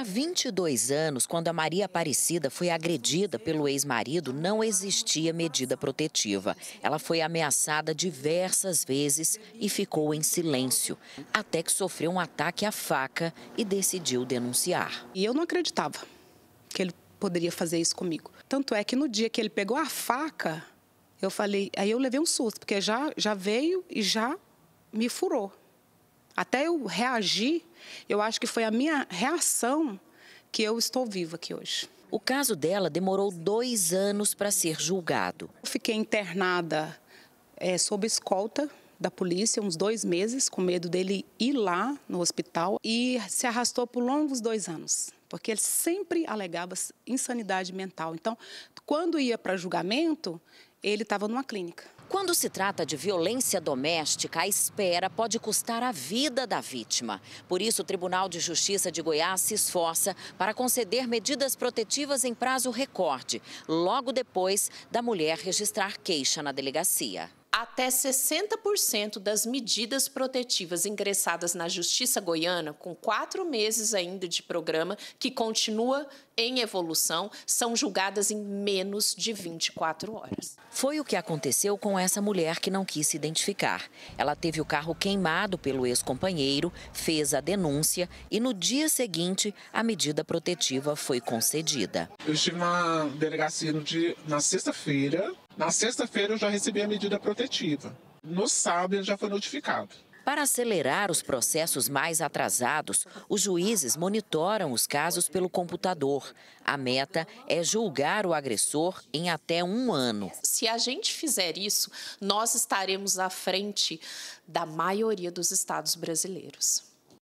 Há 22 anos, quando a Maria Aparecida foi agredida pelo ex-marido, não existia medida protetiva. Ela foi ameaçada diversas vezes e ficou em silêncio, até que sofreu um ataque à faca e decidiu denunciar. E eu não acreditava que ele poderia fazer isso comigo. Tanto é que no dia que ele pegou a faca, eu falei, aí eu levei um susto, porque já já veio e já me furou até eu reagir, eu acho que foi a minha reação que eu estou viva aqui hoje. O caso dela demorou dois anos para ser julgado. Eu fiquei internada é, sob escolta da polícia, uns dois meses, com medo dele ir lá no hospital e se arrastou por longos dois anos, porque ele sempre alegava insanidade mental. Então, quando ia para julgamento, ele estava numa clínica. Quando se trata de violência doméstica, a espera pode custar a vida da vítima. Por isso, o Tribunal de Justiça de Goiás se esforça para conceder medidas protetivas em prazo recorde, logo depois da mulher registrar queixa na delegacia. Até 60% das medidas protetivas ingressadas na Justiça Goiana, com quatro meses ainda de programa, que continua em evolução são julgadas em menos de 24 horas. Foi o que aconteceu com essa mulher que não quis se identificar. Ela teve o carro queimado pelo ex-companheiro, fez a denúncia e no dia seguinte a medida protetiva foi concedida. Eu estive na delegacia no dia, na sexta-feira. Na sexta-feira eu já recebi a medida protetiva. No sábado já foi notificado. Para acelerar os processos mais atrasados, os juízes monitoram os casos pelo computador. A meta é julgar o agressor em até um ano. Se a gente fizer isso, nós estaremos à frente da maioria dos estados brasileiros.